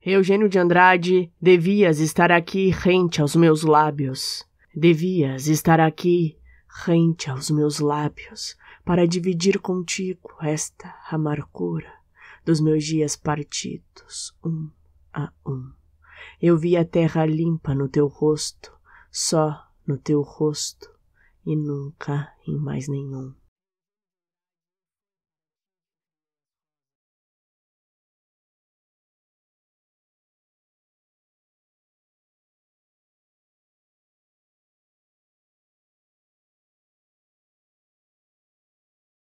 Eugênio de Andrade, devias estar aqui rente aos meus lábios. Devias estar aqui rente aos meus lábios para dividir contigo esta amargura dos meus dias partidos, um a um. Eu vi a terra limpa no teu rosto, só no teu rosto e nunca em mais nenhum.